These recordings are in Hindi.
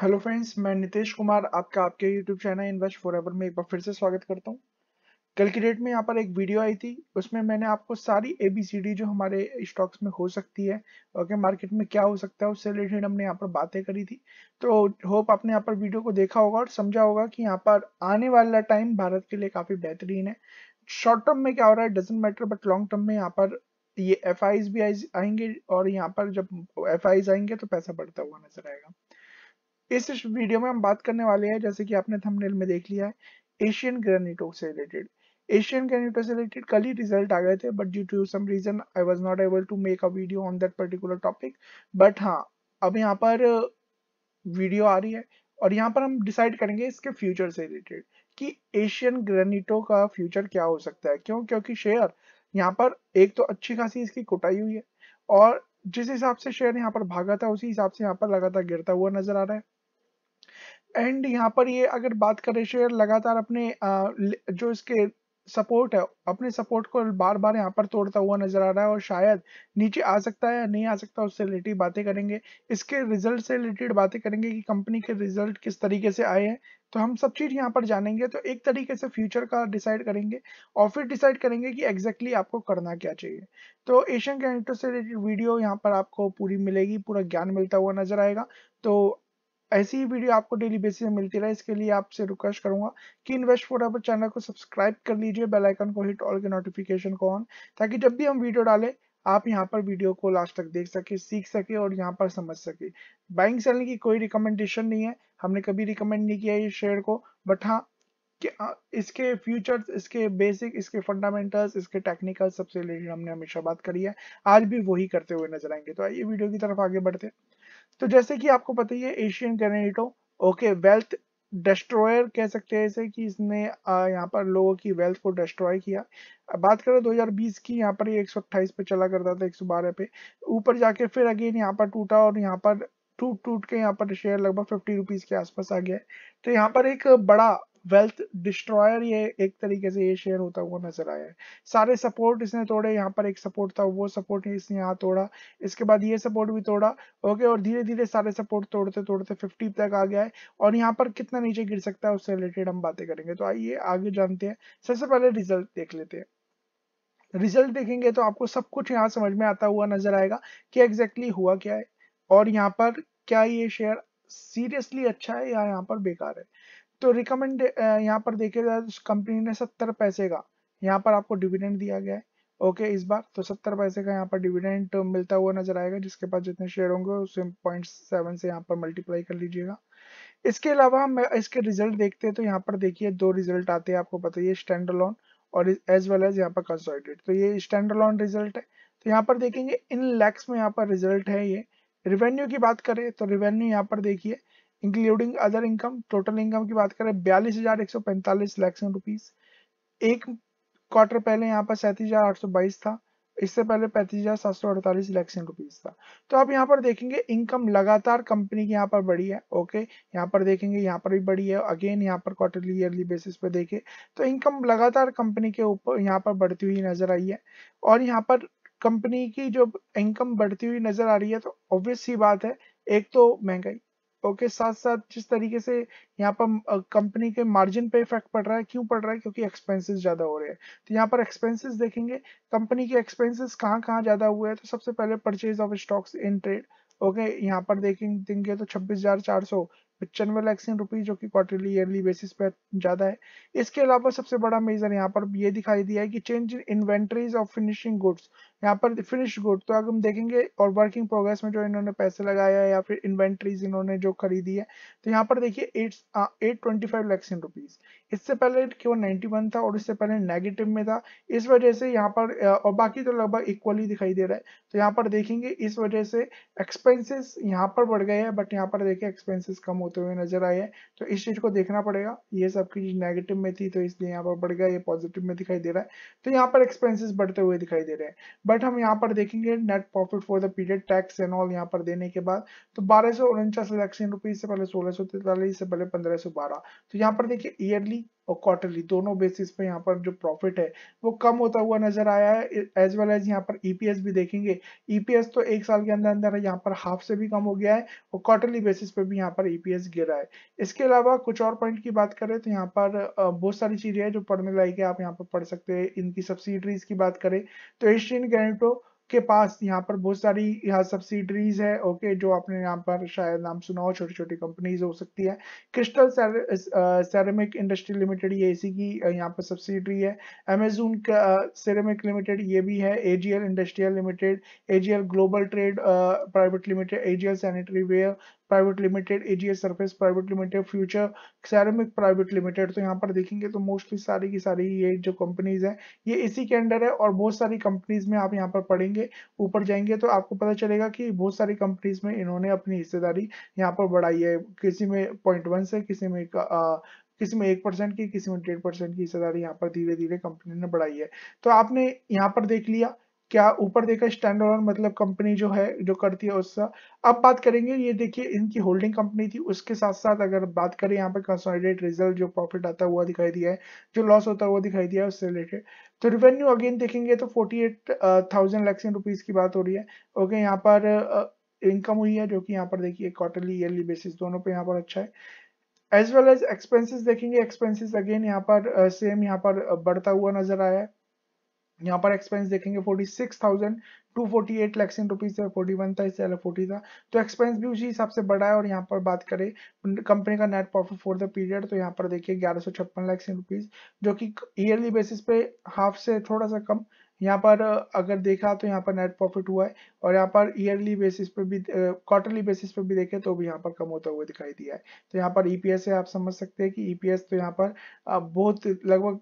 हेलो फ्रेंड्स मैं नितेश कुमार आपका आपके यूट्यूब चैनल इन्वेस्ट एवर में एक बार फिर से स्वागत करता हूं कल की डेट में यहाँ पर एक वीडियो आई थी उसमें मैंने आपको सारी एबीसीडी जो हमारे स्टॉक्स में हो सकती है ओके मार्केट में क्या हो सकता है उससे रिलेटेड हमने यहाँ पर बातें करी थी तो होप आपने यहाँ पर वीडियो को देखा होगा और समझा होगा कि यहाँ पर आने वाला टाइम भारत के लिए काफी बेहतरीन है शॉर्ट टर्म में क्या हो रहा है doesn't matter but long term में यहाँ पर ये एफ भी आएंगे और यहाँ पर जब एफ आएंगे तो पैसा बढ़ता हुआ नजर आएगा इस वीडियो में हम बात करने वाले हैं जैसे कि आपने थंबनेल में देख लिया है एशियन ग्रेनिटो से रिलेटेड एशियन ग्रेनिटो से रिलेटेड कल ही रिजल्ट आ गए थे but due to some reason I was not able to make a video on that particular topic but हाँ अब यहाँ पर वीडियो uh, आ रही है और यहाँ पर हम डिसाइड करेंगे इसके फ्यूचर से रिलेटेड कि एशियन ग्रेनिटो का फ्यूचर क्या हो सकता है क्यों क्योंकि शेयर यहाँ पर एक तो अच्छी खासी इसकी कुटाई हुई है और जिस हिसाब से शेयर यहाँ पर भागा था उसी हिसाब से यहाँ पर लगातार गिरता हुआ नजर आ रहा है एंड यहाँ पर ये अगर बात करें शेयर लगातार अपने जो इसके सपोर्ट है अपने सपोर्ट को बार बार यहाँ पर तोड़ता हुआ नजर आ रहा है और शायद नीचे आ सकता है या नहीं आ सकता उससे रिलेटेड बातें करेंगे इसके रिजल्ट से रिलेटेड बातें करेंगे कि कंपनी के रिजल्ट किस तरीके से आए हैं तो हम सब चीज़ यहाँ पर जानेंगे तो एक तरीके से फ्यूचर का डिसाइड करेंगे और फिर डिसाइड करेंगे कि एग्जैक्टली exactly आपको करना क्या चाहिए तो एशियन कैनेटो से रिलेटेड वीडियो यहाँ पर आपको पूरी मिलेगी पूरा ज्ञान मिलता हुआ नजर आएगा तो ऐसी ही वीडियो आपको डेली बेसिस में मिलती रहे इसके लिए आपसे रिक्वेस्ट करूंगा कि इन्वेस्ट फोर पर चैनल को सब्सक्राइब कर लीजिए बेल आइकन को हिट ऑल के नोटिफिकेशन को ऑन ताकि जब भी हम वीडियो डालें आप यहां पर वीडियो को लास्ट तक देख सके सीख सके और यहां पर समझ सके बाइंग सेलिंग की कोई रिकमेंडेशन नहीं है हमने कभी रिकमेंड नहीं किया ये शेयर को बट हाँ कि इसके फ्यूचर्स इसके बेसिक इसके फंडामेंटल्स इसके टेक्निकल सबसे रिलेटेड हमने हमेशा बात करी है आज भी वही करते हुए नजर आएंगे तो आइए वीडियो की तरफ आगे बढ़ते हैं तो जैसे कि आपको पता ही है Asian Granito okay wealth destroyer कह सकते हैं इसे कि इसने यहाँ पर लोगों की वेल्थ को डिस्ट्रॉय किया बात करें 2020 की यहाँ पर ये अट्ठाईस पे चला करता था 112 पे ऊपर जाके फिर अगेन यहाँ पर टूटा और यहाँ पर टूट टूट के यहाँ पर शेयर लगभग फिफ्टी रुपीज़ के आसपास आ गया है तो यहाँ पर एक बड़ा वेल्थ डिस्ट्रॉयर ये एक तरीके से ये शेयर होता हुआ नजर आया है सारे सपोर्ट इसने तोड़े यहाँ पर एक सपोर्ट था वो सपोर्ट इसने यहाँ तोड़ा इसके बाद ये सपोर्ट भी तोड़ा ओके और धीरे धीरे सारे सपोर्ट तोड़ते तोड़ते फिफ्टी तक आ गया है और यहाँ पर कितना नीचे गिर सकता है उससे रिलेटेड हम बातें करेंगे तो आइए आगे जानते हैं सबसे पहले रिजल्ट देख लेते हैं रिजल्ट देखेंगे तो आपको सब कुछ यहाँ समझ में आता हुआ नजर आएगा कि एग्जैक्टली exactly हुआ क्या है और यहाँ पर क्या ये शेयर सीरियसली अच्छा है या यहाँ पर बेकार है तो रिकमेंड यहाँ पर देखिए कंपनी ने सत्तर पैसे का यहाँ पर आपको डिविडेंड दिया गया है ओके इस बार तो सत्तर पैसे का यहाँ पर डिविडेंड मिलता हुआ नजर आएगा जिसके पास जितने शेयर होंगे उसे पॉइंट सेवन से यहाँ पर मल्टीप्लाई कर लीजिएगा इसके अलावा हम इसके रिजल्ट देखते हैं तो यहाँ पर देखिए दो रिजल्ट आते हैं आपको पता है स्टैंड लॉन और एज वेल एज यहाँ पर कंसोलिडेट तो ये स्टैंड लॉन रिजल्ट है तो यहाँ पर देखेंगे इन लैक्स में यहाँ पर रिजल्ट है ये रिवेन्यू की बात करें तो रिवेन्यू यहाँ पर देखिए including other income total income की बात करें बयालीस हजार एक सौ पैंतालीस लैक्सन रुपीज एक क्वार्टर पहले यहाँ पर सैंतीस हजार आठ सौ बाईस था इससे पहले पैंतीस हजार सात सौ अड़तालीस लैक्सन रुपीज था तो आप यहाँ पर देखेंगे इनकम लगातार कंपनी की यहाँ पर बढ़ी है ओके यहाँ पर देखेंगे यहाँ पर भी बढ़ी है अगेन यहाँ पर क्वार्टरली ईयरली बेसिस पे देखे तो इनकम लगातार कंपनी के ऊपर यहाँ पर बढ़ती हुई नजर आई है और यहाँ पर कंपनी की जो इनकम बढ़ती हुई नजर आ रही है तो ऑब्वियस सी बात है एक तो महंगाई ओके okay, साथ साथ जिस तरीके से यहाँ पर कंपनी के मार्जिन पे इफेक्ट पड़ रहा है क्यों पड़ रहा है क्योंकि एक्सपेंसेस ज्यादा हो रहे हैं तो यहाँ पर एक्सपेंसेस देखेंगे कंपनी के एक्सपेंसेस कहाँ कहाँ ज्यादा हुए हैं तो सबसे पहले purchase of stocks in trade okay यहाँ पर देखेंगे देंगे तो छब्बीस हजार चार सौ पचानवे लैक्सिन रुपीज जो कि क्वार्टरली ईयरली बेसिस पे ज्यादा है इसके अलावा सबसे बड़ा मेजर यहाँ पर ये दिखाई दिया है कि change in inventories of finishing goods यहाँ पर फिनिश गुड तो अगर हम देखेंगे और वर्किंग प्रोग्रेस में जो इन्होंने पैसे लगाया या फिर इन्वेंट्रीज इन्होंने जो खरीदी है तो यहाँ पर देखिए eight twenty five lakhs in rupees इससे पहले केवल नाइन्टी वन था और इससे पहले नेगेटिव में था इस वजह से यहाँ पर और बाकी तो लगभग इक्वली दिखाई दे रहा है तो यहाँ पर देखेंगे इस वजह से एक्सपेंसेस यहाँ पर बढ़ गए हैं बट यहाँ पर देखिए एक्सपेंसेस कम होते हुए नजर आए हैं तो इस चीज को देखना पड़ेगा ये सब चीज नेगेटिव में थी तो इसलिए यहाँ पर बढ़ गया ये पॉजिटिव में दिखाई दे रहा है तो यहाँ पर एक्सपेंसिस बढ़ते हुए दिखाई दे रहे हैं बट हम यहाँ पर देखेंगे net profit for the period tax and all यहाँ पर देने के बाद तो बारह सौ उनचास लाख से पहले सोलह सौ तैतालीस से पहले पंद्रह सौ बारह तो यहाँ पर देखिए ईयरली और क्वार्टरली दोनों बेसिस पे यहाँ पर जो प्रॉफिट है वो कम होता हुआ नजर आया है एज वेल एज यहाँ पर ईपीएस e भी देखेंगे ईपीएस e तो एक साल के अंदर अंदर यहाँ पर हाफ से भी कम हो गया है और क्वार्टरली बेसिस पे भी यहाँ पर ईपीएस e गिरा है इसके अलावा कुछ और पॉइंट की बात करें तो यहाँ पर बहुत सारी चीजें हैं जो पढ़ने लायक है आप यहाँ पर पढ़ सकते हैं इनकी सब्सिडरीज की बात करें तो एशियन गैनेटो के पास यहाँ पर बहुत सारी यहाँ सब्सिडरीज है ओके जो आपने यहाँ पर शायद नाम सुना हो छोटी छोटी कंपनीज हो सकती है क्रिस्टल सेरेमिक इंडस्ट्री लिमिटेड ये इसी की यहाँ पर सब्सिडरी है अमेजोन सेरेमिक लिमिटेड ये भी है AGL industrial limited AGL global trade private limited AGL sanitary ware private limited AGS surface private limited future ceramic private limited तो यहाँ पर देखेंगे तो मोस्टली सारी की सारी ये जो कंपनीज है ये इसी के अंडर है और बहुत सारी कंपनीज में आप यहाँ पर पढ़ेंगे ऊपर जाएंगे तो आपको पता चलेगा कि बहुत सारी कंपनीज में इन्होंने अपनी हिस्सेदारी यहाँ पर बढ़ाई है किसी में पॉइंट से किसी में आ, किसी में एक परसेंट की किसी में डेढ़ परसेंट की हिस्सेदारी यहाँ पर धीरे धीरे कंपनी ने बढ़ाई है तो आपने यहाँ पर देख लिया क्या ऊपर देखा स्टैंड मतलब कंपनी जो है जो करती है उसका अब बात करेंगे ये देखिए इनकी होल्डिंग कंपनी थी उसके साथ साथ अगर बात करें यहाँ पे कंसोलिडेट रिजल्ट जो प्रॉफिट आता हुआ दिखाई दिया है जो लॉस होता हुआ दिखाई दिया है उससे रिलेटेड तो रिवेन्यू अगेन देखेंगे तो forty eight thousand lakhs in rupees की बात हो रही है ओके यहाँ पर इनकम हुई है जो कि यहाँ पर देखिए क्वार्टरली ईयरली बेसिस दोनों पे यहाँ पर अच्छा है एज वेल एज एक्सपेंसिस देखेंगे एक्सपेंसिस अगेन यहाँ पर सेम uh, यहाँ पर बढ़ता हुआ नजर आया है यहाँ पर एक्सपेंस देखेंगे forty six thousand two forty eight lakhs in rupees forty one था इससे अलग फोर्टी था तो एक्सपेंस भी उसी हिसाब से बढ़ा है और यहाँ पर बात करें कंपनी का net profit for the period तो यहाँ पर देखिए ग्यारह सौ छप्पन लैक्स इन रुपीज जो कि ईयरली बेसिस पे हाफ से थोड़ा सा कम यहाँ पर अगर देखा तो यहाँ पर नेट प्रॉफिट हुआ है और यहाँ पर ईयरली बेसिस पे भी क्वार्टरली बेसिस पे भी देखें तो भी यहाँ पर कम होता हुआ दिखाई दिया है तो यहाँ पर ईपीएस e से आप समझ सकते हैं कि ईपीएस e तो यहाँ पर बहुत लगभग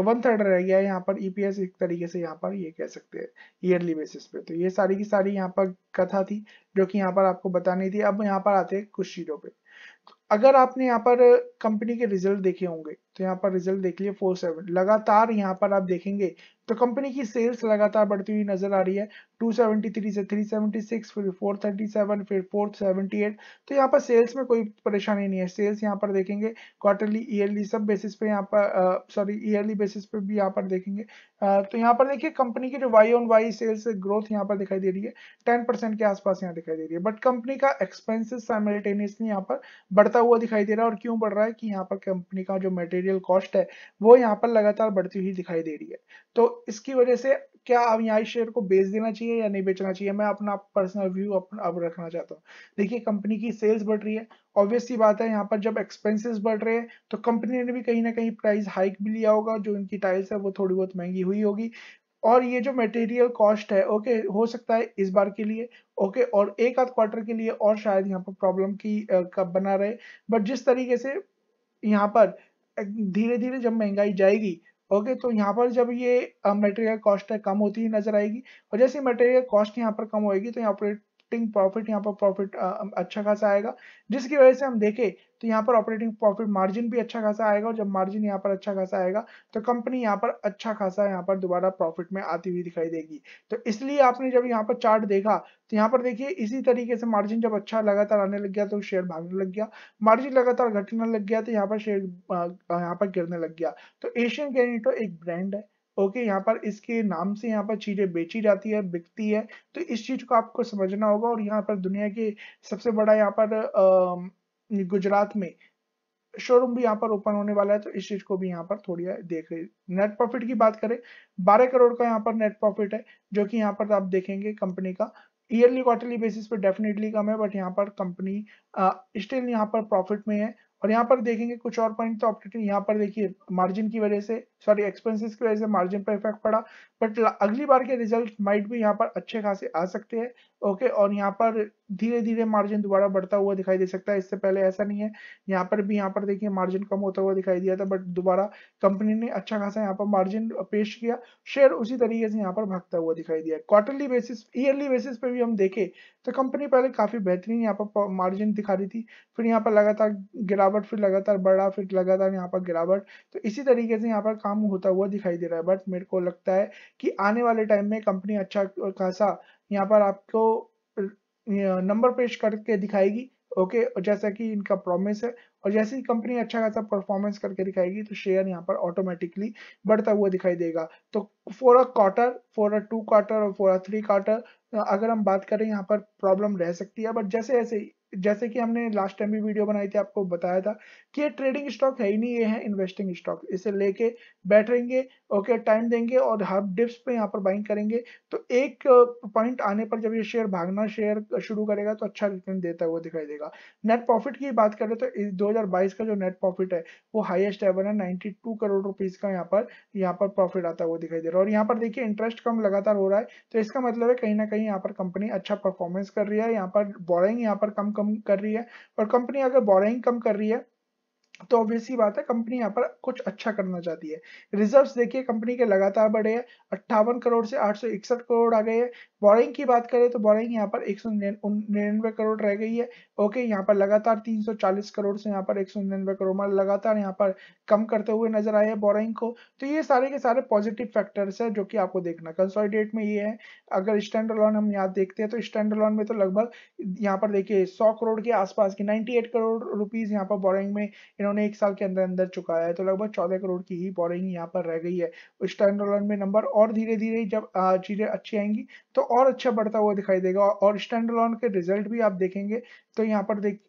वन थर्ड रह गया है यहाँ पर ईपीएस e एक तरीके से यहाँ पर ये कह सकते हैं ईयरली बेसिस पे तो ये सारी की सारी यहाँ पर कथा थी जो कि यहाँ पर आपको बतानी थी अब यहाँ पर आते हैं कुछ चीजों पे तो अगर आपने यहाँ पर कंपनी के रिजल्ट देखे होंगे तो यहाँ पर रिजल्ट देख लिए फोर सेवन लगातार यहाँ पर आप देखेंगे तो कंपनी की सेल्स लगातार बढ़ती हुई नजर आ रही है 273 से 376 फिर 437 फिर 478 तो यहाँ पर सेल्स में कोई परेशानी नहीं है सेल्स यहाँ पर देखेंगे क्वार्टरली ईयरली सब बेसिस पे यहाँ पर सॉरी ईयरली बेसिस पे भी यहाँ पर देखेंगे uh, तो यहाँ पर देखिए कंपनी की जो Y on Y sales growth यहाँ पर दिखाई दे रही है टेन परसेंट के आसपास यहाँ दिखाई दे रही है बट कंपनी का एक्सपेंसिस साइमल्टेनियसली यहाँ पर बढ़ता हुआ दिखाई दे रहा है और क्यों बढ़ रहा है कि यहाँ पर कंपनी का जो मटेरियल कॉस्ट है वो यहाँ पर लगातार बढ़ती हुई दिखाई दे रही है तो इसकी वजह से क्या अब यहाँ शेयर को बेच देना चाहिए या नहीं बेचना चाहिए मैं अपना पर्सनल व्यू अब रखना चाहता हूँ देखिए कंपनी की सेल्स बढ़ रही है ऑब्वियस सी बात है यहाँ पर जब एक्सपेंसेस बढ़ रहे हैं तो कंपनी ने भी कहीं ना कहीं प्राइस हाइक भी लिया होगा जो इनकी टाइल्स है वो थोड़ी बहुत महंगी हुई होगी और ये जो मटेरियल कॉस्ट है ओके हो सकता है इस बार के लिए ओके और एक आध क्वार्टर के लिए और शायद यहाँ पर प्रॉब्लम की कब बना रहे बट जिस तरीके से यहाँ पर धीरे धीरे जब महंगाई जाएगी ओके तो यहाँ पर जब ये मटेरियल कॉस्ट कम होती हुई नजर आएगी और जैसे मटेरियल कॉस्ट यहाँ पर कम होएगी तो यहाँ पर ऑपरेटिंग प्रॉफिट यहाँ पर प्रॉफिट अच्छा खासा आएगा जिसकी वजह से हम देखें तो यहाँ पर ऑपरेटिंग प्रॉफिट मार्जिन भी अच्छा खासा आएगा और जब मार्जिन यहाँ पर अच्छा खासा आएगा तो कंपनी यहाँ पर अच्छा खासा यहाँ पर दोबारा प्रॉफिट में आती हुई दिखाई देगी तो इसलिए आपने जब यहाँ पर चार्ट देखा तो यहाँ पर देखिए इसी तरीके से मार्जिन जब अच्छा लगातार आने लग गया तो शेयर भागने लग गया मार्जिन लगातार घटने लग गया तो यहाँ पर शेयर यहाँ पर गिरने लग गया तो एशियन कैनिटो एक ब्रांड है ओके यहाँ पर इसके नाम से यहाँ पर चीज़ें बेची जाती है बिकती है तो इस चीज़ को आपको समझना होगा और यहाँ पर दुनिया के सबसे बड़ा यहाँ पर गुजरात में शोरूम भी यहाँ पर ओपन होने वाला है तो इस चीज को भी यहाँ पर थोड़ी देख नेट प्रॉफिट की बात करें 12 करोड़ का यहाँ पर नेट प्रॉफिट है जो कि यहाँ पर आप देखेंगे कंपनी का ईयरली क्वार्टरली बेसिस पर डेफिनेटली कम है बट यहाँ पर कंपनी स्टिल यहाँ पर प्रॉफिट में है और यहाँ पर देखेंगे कुछ और पॉइंट तो ऑपरेटिंग यहाँ पर देखिए मार्जिन की वजह से सॉरी एक्सपेंसिस की वजह से मार्जिन पर इफेक्ट पड़ा बट अगली बार के रिजल्ट माइट भी यहाँ पर अच्छे खासे आ सकते हैं ओके और यहाँ पर धीरे धीरे मार्जिन दोबारा बढ़ता हुआ दिखाई दे सकता है इससे पहले ऐसा नहीं है यहाँ पर भी यहाँ पर देखिए मार्जिन कम होता हुआ दिखाई दिया था बट दोबारा कंपनी ने अच्छा खासा यहाँ पर मार्जिन पेश किया शेयर उसी तरीके से यहाँ पर भागता हुआ दिखाई दिया क्वार्टरली बेसिस ईयरली बेसिस पर भी हम देखें तो कंपनी पहले काफी बेहतरीन यहाँ पर मार्जिन दिखा रही थी फिर यहाँ पर लगातार गिरावट फिर लगातार बढ़ा फिर लगातार यहाँ पर गिरावट तो इसी तरीके से यहाँ पर काम काम होता हुआ दिखाई दे रहा है बट मेरे को लगता है कि आने वाले टाइम में कंपनी अच्छा खासा यहाँ पर आपको नंबर पेश करके दिखाएगी ओके और जैसा कि इनका प्रॉमिस है और जैसे ही कंपनी अच्छा खासा परफॉर्मेंस करके दिखाएगी तो शेयर यहाँ पर ऑटोमेटिकली बढ़ता हुआ दिखाई देगा तो four a quarter four a two quarter और फोर अ थ्री क्वार्टर अगर हम बात करें यहाँ पर प्रॉब्लम रह सकती है बट जैसे जैसे जैसे कि हमने लास्ट टाइम भी वीडियो बनाई थी आपको बताया था कि ये ट्रेडिंग स्टॉक है ही नहीं ये है इन्वेस्टिंग स्टॉक इसे लेके बैठेंगे ओके टाइम देंगे और हर डिप्स पे यहाँ पर बाइंग करेंगे तो एक पॉइंट आने पर जब ये शेयर भागना शेयर शुरू करेगा तो अच्छा रिटर्न देता हुआ दिखाई देगा नेट प्रॉफिट की बात करें तो दो का जो नेट प्रॉफिट है वो हाइएस्ट एवर है नाइनटी करोड़ रुपीज का यहाँ पर यहाँ पर प्रॉफिट आता हुआ दिखाई दे रहा है और यहाँ पर देखिए इंटरेस्ट कम लगातार हो रहा है तो इसका मतलब है कहीं ना कहीं यहाँ पर कंपनी अच्छा परफॉर्मेंस कर रही है यहाँ पर बॉरिंग यहाँ पर कम कम कर रही है और कंपनी अगर बोरिंग कम कर रही है तो ऑब्वियसली बात है कंपनी यहाँ पर कुछ अच्छा करना चाहती है रिजर्व्स देखिए कंपनी के लगातार बढ़े हैं अट्ठावन करोड़ से आठ करोड़ आ गए हैं बोरिंग की बात करें तो बोरिंग यहाँ पर एक करोड़ रह गई है ओके यहाँ पर लगातार 340 करोड़ से यहाँ पर एक करोड़ लगातार यहाँ पर कम करते हुए नजर आए हैं बोरिंग को तो ये सारे के सारे पॉजिटिव फैक्टर्स है जो कि आपको देखना कंसोलिडेट में ये है अगर स्टैंड अलोन हम यहाँ देखते हैं तो स्टैंड अलोन में तो लगभग यहाँ पर देखिए सौ करोड़ के आसपास की नाइन्टी करोड़ रुपीज यहाँ पर बोरिंग में इन्होंने एक साल के अंदर अंदर चुकाया है तो लगभग चौदह करोड़ की ही बोरिंग यहाँ पर रह गई है स्टैंड तो डॉलर में नंबर और धीरे धीरे जब चीज़ें अच्छी आएंगी तो और अच्छा बढ़ता हुआ दिखाई देगा और स्टैंड डॉलर के रिजल्ट भी आप देखेंगे तो यहाँ पर देख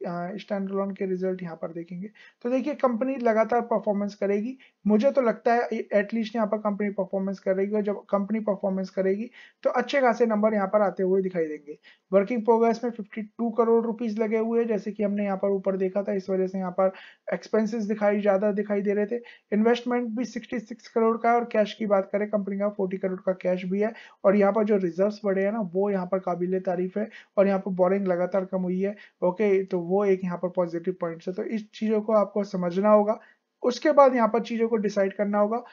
स्टैंड डॉलर के रिजल्ट यहाँ पर देखेंगे तो देखिए कंपनी लगातार परफॉर्मेंस करेगी मुझे तो लगता है एटलीस्ट यहाँ पर कंपनी परफॉर्मेंस करेगी और जब कंपनी परफॉर्मेंस करेगी तो अच्छे खासे नंबर यहाँ पर आते हुए दिखाई देंगे वर्किंग प्रोग्रेस में फिफ्टी करोड़ रुपीज लगे हुए हैं जैसे कि हमने यहाँ पर ऊपर देखा था इस वजह से यहाँ पर एक्सपेंसेस दिखाई ज़्यादा दिखाई दे रहे थे इन्वेस्टमेंट भी 66 करोड़ का है और कैश की बात करें कंपनी का 40 करोड़ का कैश भी है और यहाँ पर जो रिजर्व्स बढ़े हैं ना वो यहाँ पर काबिल तारीफ है और यहाँ पर बोरिंग लगातार कम हुई है ओके तो वो एक यहाँ पर पॉजिटिव पॉइंट है तो इस चीज़ों को आपको समझना होगा उसके बाद यहाँ पर चीज़ों को डिसाइड करना होगा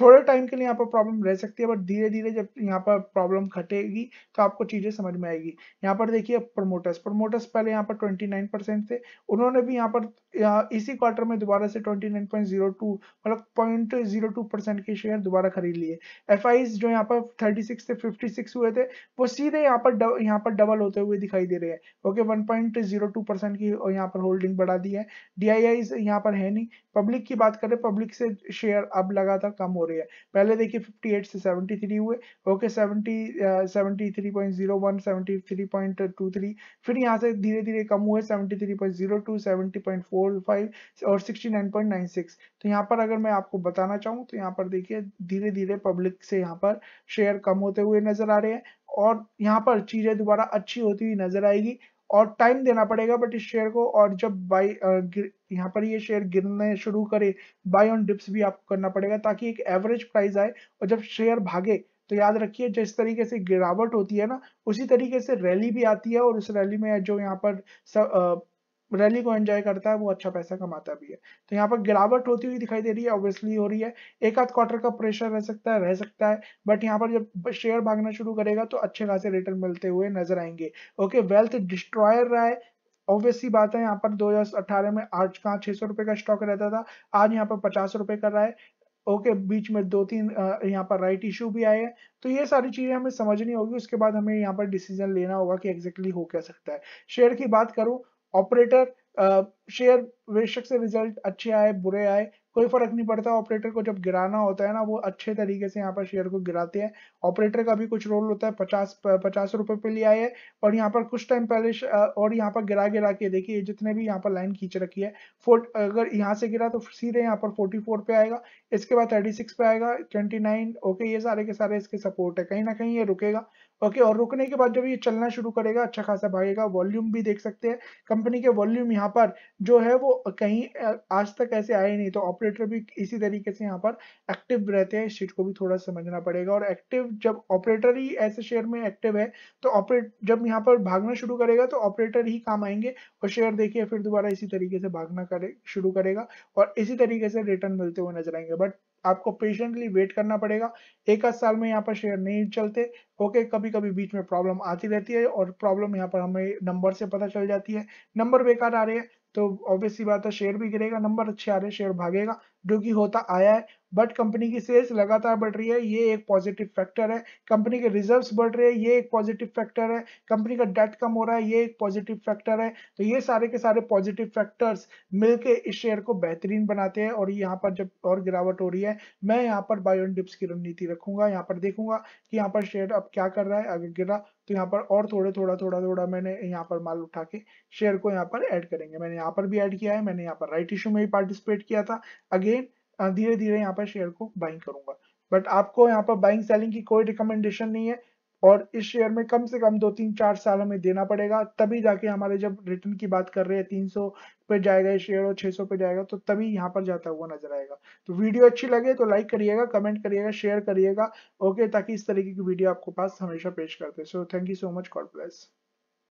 थोड़े टाइम के लिए यहाँ पर प्रॉब्लम रह सकती है बट धीरे धीरे जब यहाँ पर प्रॉब्लम घटेगी तो आपको चीजें समझ में आएगी यहाँ पर देखिए प्रमोटर्स प्रमोटर्स पहले यहाँ पर 29 परसेंट थे उन्होंने भी यहाँ पर यहाँ इसी क्वार्टर में दोबारा से 29.02 मतलब पॉइंट जीरो टू परसेंट के शेयर दोबारा खरीद लिए एफ जो यहाँ पर 36 से फिफ्टी हुए थे वो सीधे यहाँ पर यहाँ पर डबल होते हुए दिखाई दे रहे हैं okay one point zero two percent की यहाँ पर होल्डिंग बढ़ा दी है डी आई यहाँ पर है नहीं पब्लिक की बात करें पब्लिक से शेयर अब लगातार कम कम हो रही है पहले देखिए 58 से 73 हुए ओके 70 73.01 73.23 फिर यहाँ से धीरे धीरे कम हुए 73.02 70.45 और 69.96 तो यहाँ पर अगर मैं आपको बताना चाहूँ तो यहाँ पर देखिए धीरे धीरे पब्लिक से यहाँ पर शेयर कम होते हुए नजर आ रहे हैं और यहाँ पर चीजें दोबारा अच्छी होती हुई नजर आएगी और टाइम देना पड़ेगा बट इस शेयर को और जब बाई यहाँ पर ये शेयर गिरने शुरू करे बाई ऑन डिप्स भी आपको करना पड़ेगा ताकि एक एवरेज प्राइस आए और जब शेयर भागे तो याद रखिए जिस तरीके से गिरावट होती है ना उसी तरीके से रैली भी आती है और उस रैली में जो यहाँ पर सब रैली को एंजॉय करता है वो अच्छा पैसा कमाता भी है तो यहाँ पर गिरावट होती हुई दिखाई दे रही है ऑब्वियसली हो रही है एक आध क्वार्टर का प्रेशर रह सकता है रह सकता है बट यहाँ पर जब शेयर भागना शुरू करेगा तो अच्छे खासे रिटर्न मिलते हुए नजर आएंगे ओके वेल्थ डिस्ट्रॉयर रहा है ऑब्वियसली बात है यहाँ पर दो में आज कहाँ छह सौ रुपए का स्टॉक रहता था आज यहाँ पर पचास रुपए का रहा है ओके okay, बीच में दो तीन यहाँ पर राइट इश्यू भी आए हैं तो ये सारी चीजें हमें समझनी होगी उसके बाद हमें यहाँ पर डिसीजन लेना होगा कि एग्जैक्टली exactly हो क्या सकता है शेयर की बात करूं ऑपरेटर शेयर uh, बेशक से रिजल्ट अच्छे आए बुरे आए कोई फर्क नहीं पड़ता ऑपरेटर को जब गिराना होता है ना वो अच्छे तरीके से यहाँ पर शेयर को गिराते हैं ऑपरेटर का भी कुछ रोल होता है पचास पचास रुपए पे लिया है और यहाँ पर कुछ टाइम पहले और यहाँ पर गिरा गिरा के देखिए जितने भी यहाँ पर लाइन खींच रखी है फोर्ट अगर यहाँ से गिरा तो सीधे यहाँ पर फोर्टी फोर पे आएगा इसके बाद थर्टी सिक्स पे आएगा ट्वेंटी नाइन ओके ये सारे के सारे इसके सपोर्ट है कहीं ना कहीं ये रुकेगा ओके और रुकने के बाद जब ये चलना शुरू करेगा अच्छा खासा भागेगा वॉल्यूम भी देख सकते हैं कंपनी के वॉल्यूम यहाँ पर जो है वो कहीं आज तक ऐसे आए नहीं तो ऑपरेटर भी इसी तरीके से यहाँ पर एक्टिव रहते हैं इस चीज को भी थोड़ा समझना पड़ेगा और एक्टिव जब ऑपरेटर ही ऐसे शेयर में एक्टिव है तो ऑपरेट जब यहाँ पर भागना शुरू करेगा तो ऑपरेटर ही काम आएंगे और शेयर देखिए फिर दोबारा इसी तरीके से भागना करे शुरू करेगा और इसी तरीके से रिटर्न मिलते हुए नजर आएंगे बट आपको पेशेंटली वेट करना पड़ेगा एक आध साल में यहाँ पर शेयर नहीं चलते ओके कभी कभी बीच में प्रॉब्लम आती रहती है और प्रॉब्लम यहाँ पर हमें नंबर से पता चल जाती है नंबर बेकार आ रहे हैं तो ऑब्वियसली बात है शेयर भी गिरेगा नंबर अच्छे आ रहे हैं शेयर भागेगा जो कि होता आया है बट कंपनी की सेल्स लगातार बढ़ रही है ये एक पॉजिटिव फैक्टर है कंपनी के रिजर्व्स बढ़ रहे हैं ये एक पॉजिटिव फैक्टर है कंपनी का डेट कम हो रहा है ये एक पॉजिटिव फैक्टर है तो ये सारे के सारे पॉजिटिव फैक्टर्स मिलके इस शेयर को बेहतरीन बनाते हैं और यहाँ पर जब और गिरावट हो रही है मैं यहाँ पर बायोन डिप्स की रणनीति रखूंगा यहाँ पर देखूंगा कि यहाँ पर शेयर अब क्या कर रहा है अगर गिरा तो यहाँ पर और थोड़े थोड़ा थोड़ा थोड़ा मैंने यहाँ पर माल उठा के शेयर को यहाँ पर ऐड करेंगे मैंने यहाँ पर भी ऐड किया है मैंने यहाँ पर राइट इशू में भी पार्टिसिपेट किया था अगेन हाँ, धीरे धीरे यहाँ पर शेयर को बाइंग करूंगा बट आपको यहाँ पर बाइंग सेलिंग की कोई रिकमेंडेशन नहीं है और इस शेयर में कम से कम दो तीन चार साल हमें देना पड़ेगा तभी जाके हमारे जब रिटर्न की बात कर रहे हैं तीन सौ पे जाएगा ये शेयर और छह सौ पे जाएगा तो तभी यहाँ पर जाता हुआ नजर आएगा तो वीडियो अच्छी लगे तो लाइक करिएगा कमेंट करिएगा शेयर करिएगा ओके ताकि इस तरीके की वीडियो आपको पास हमेशा पेश करते so thank you so much God bless